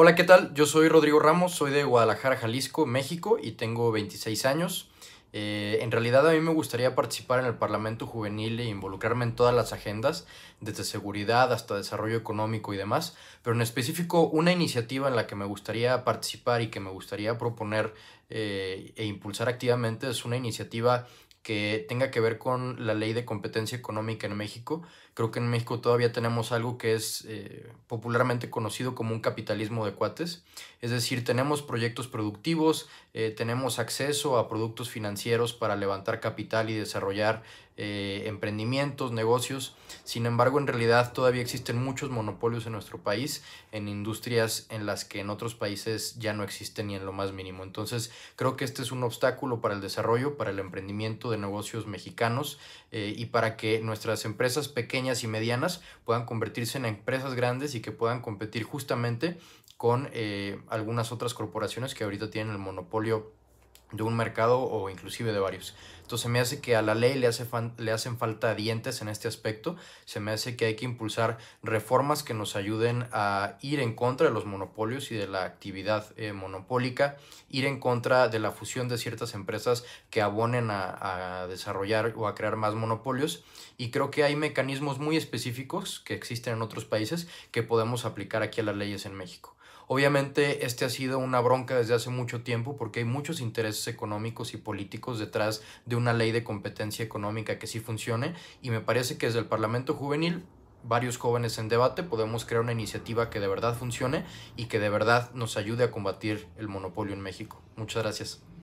Hola, ¿qué tal? Yo soy Rodrigo Ramos, soy de Guadalajara, Jalisco, México y tengo 26 años. Eh, en realidad a mí me gustaría participar en el Parlamento Juvenil e involucrarme en todas las agendas, desde seguridad hasta desarrollo económico y demás, pero en específico una iniciativa en la que me gustaría participar y que me gustaría proponer eh, e impulsar activamente es una iniciativa que tenga que ver con la ley de competencia económica en México. Creo que en México todavía tenemos algo que es eh, popularmente conocido como un capitalismo de cuates. Es decir, tenemos proyectos productivos, eh, tenemos acceso a productos financieros para levantar capital y desarrollar eh, emprendimientos, negocios. Sin embargo, en realidad todavía existen muchos monopolios en nuestro país, en industrias en las que en otros países ya no existen ni en lo más mínimo. Entonces, creo que este es un obstáculo para el desarrollo, para el emprendimiento de negocios mexicanos eh, y para que nuestras empresas pequeñas y medianas puedan convertirse en empresas grandes y que puedan competir justamente con eh, algunas otras corporaciones que ahorita tienen el monopolio de un mercado o inclusive de varios. Entonces me hace que a la ley le, hace le hacen falta dientes en este aspecto, se me hace que hay que impulsar reformas que nos ayuden a ir en contra de los monopolios y de la actividad eh, monopólica, ir en contra de la fusión de ciertas empresas que abonen a, a desarrollar o a crear más monopolios y creo que hay mecanismos muy específicos que existen en otros países que podemos aplicar aquí a las leyes en México. Obviamente este ha sido una bronca desde hace mucho tiempo porque hay muchos intereses económicos y políticos detrás de una ley de competencia económica que sí funcione y me parece que desde el Parlamento Juvenil varios jóvenes en debate podemos crear una iniciativa que de verdad funcione y que de verdad nos ayude a combatir el monopolio en México. Muchas gracias.